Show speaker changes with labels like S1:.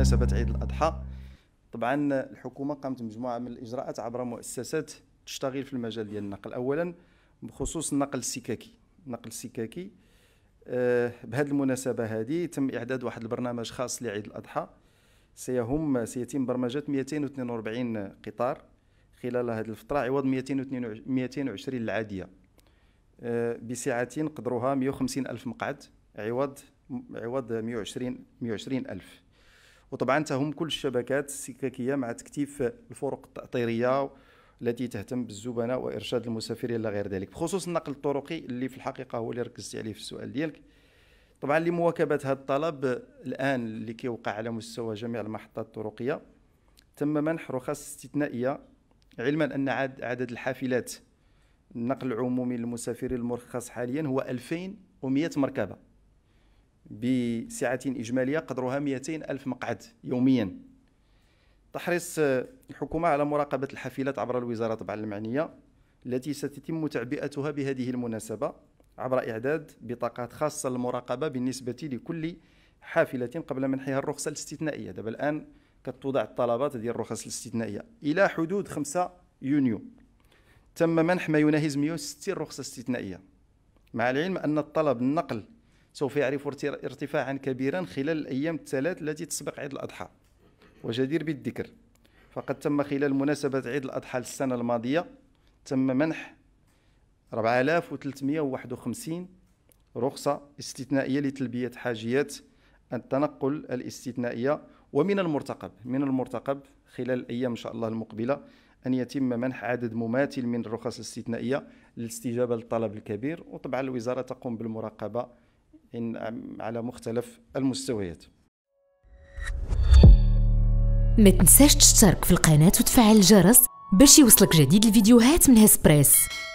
S1: بمناسبة عيد الأضحى طبعا الحكومة قامت بمجموعة من الإجراءات عبر مؤسسات تشتغل في المجال ديال النقل أولا بخصوص النقل السكاكي النقل السكاكي آه، بهذه المناسبة هذه تم إعداد واحد البرنامج خاص لعيد الأضحى سيهم سيتم برمجة 242 قطار خلال هذه الفترة عوض 220 العادية آه، بسعة قدرها 150 ألف مقعد عوض عوض 120 120 ألف وطبعا تهم كل الشبكات السككيه مع تكتيف الفرق التاطيريه التي تهتم بالزبناء وارشاد المسافرين الى غير ذلك بخصوص النقل الطرقي اللي في الحقيقه هو اللي ركزت عليه في السؤال ديالك طبعا لمواكبه هذا الطلب الان اللي كيوقع على مستوى جميع المحطات الطرقيه تم منح رخص استثنائيه علما ان عدد الحافلات النقل العمومي للمسافرين المرخص حاليا هو 2100 مركبه بسعة إجمالية قدرها 200 ألف مقعد يوميا تحرص آه، الحكومة على مراقبة الحافلات عبر الوزارة طبعا المعنية التي ستتم تعبئتها بهذه المناسبة عبر إعداد بطاقات خاصة للمراقبة بالنسبة لكل حافلة قبل منحها الرخصة الاستثنائية دابا الآن كتوضع الطلبات ديال الرخص الاستثنائية إلى حدود 5 يونيو تم منح ما يناهز 160 رخصة استثنائية مع العلم أن الطلب النقل سوف يعرف ارتفاعا كبيرا خلال الأيام الثلاث التي تسبق عيد الأضحى وجدير بالذكر فقد تم خلال مناسبة عيد الأضحى السنة الماضية تم منح 4351 رخصة استثنائية لتلبية حاجيات التنقل الاستثنائية ومن المرتقب من المرتقب خلال الأيام إن شاء الله المقبلة أن يتم منح عدد مماثل من الرخص الاستثنائية للاستجابة للطلب الكبير وطبعا الوزارة تقوم بالمراقبة على مختلف المستويات ما تنساش تشترك في القناة وتفعل الجرس باش يوصلك جديد الفيديوهات من هسبريس